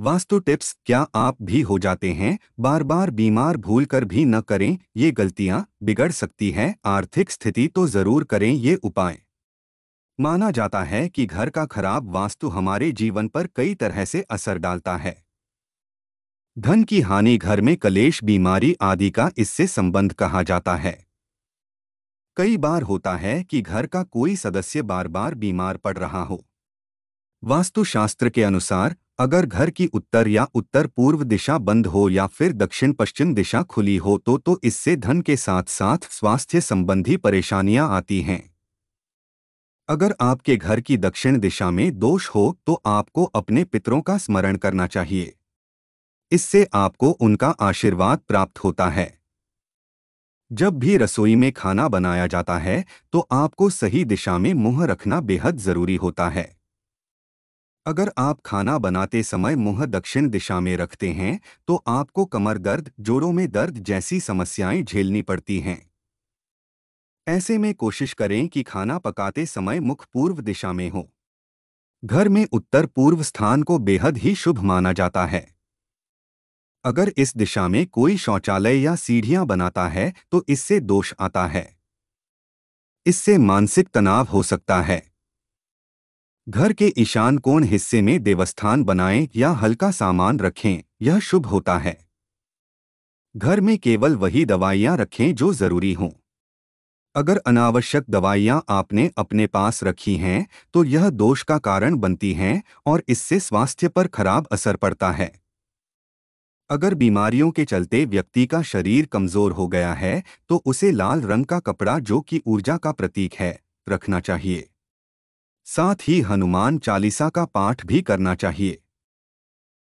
vastu tips क्या आप भी हो जाते हैं बार बार बीमार भूल कर भी न करें ये गलतियां बिगड़ सकती हैं आर्थिक स्थिति तो जरूर करें ये उपाय माना जाता है कि घर का खराब वास्तु हमारे जीवन पर कई तरह से असर डालता है धन की हानि घर में कलेश बीमारी आदि का इससे संबंध कहा जाता है कई बार होता है कि घर का कोई सदस्य बार बार बीमार पड़ रहा हो वास्तुशास्त्र के अनुसार अगर घर की उत्तर या उत्तर पूर्व दिशा बंद हो या फिर दक्षिण पश्चिम दिशा खुली हो तो तो इससे धन के साथ साथ स्वास्थ्य संबंधी परेशानियां आती हैं अगर आपके घर की दक्षिण दिशा में दोष हो तो आपको अपने पितरों का स्मरण करना चाहिए इससे आपको उनका आशीर्वाद प्राप्त होता है जब भी रसोई में खाना बनाया जाता है तो आपको सही दिशा में मुंह रखना बेहद जरूरी होता है अगर आप खाना बनाते समय मुंह दक्षिण दिशा में रखते हैं तो आपको कमर दर्द जोड़ों में दर्द जैसी समस्याएं झेलनी पड़ती हैं ऐसे में कोशिश करें कि खाना पकाते समय मुख पूर्व दिशा में हो घर में उत्तर पूर्व स्थान को बेहद ही शुभ माना जाता है अगर इस दिशा में कोई शौचालय या सीढ़ियां बनाता है तो इससे दोष आता है इससे मानसिक तनाव हो सकता है घर के ईशान कोण हिस्से में देवस्थान बनाएं या हल्का सामान रखें यह शुभ होता है घर में केवल वही दवाइयाँ रखें जो जरूरी हों अगर अनावश्यक दवाइयाँ आपने अपने पास रखी हैं तो यह दोष का कारण बनती हैं और इससे स्वास्थ्य पर खराब असर पड़ता है अगर बीमारियों के चलते व्यक्ति का शरीर कमजोर हो गया है तो उसे लाल रंग का कपड़ा जो कि ऊर्जा का प्रतीक है रखना चाहिए साथ ही हनुमान चालीसा का पाठ भी करना चाहिए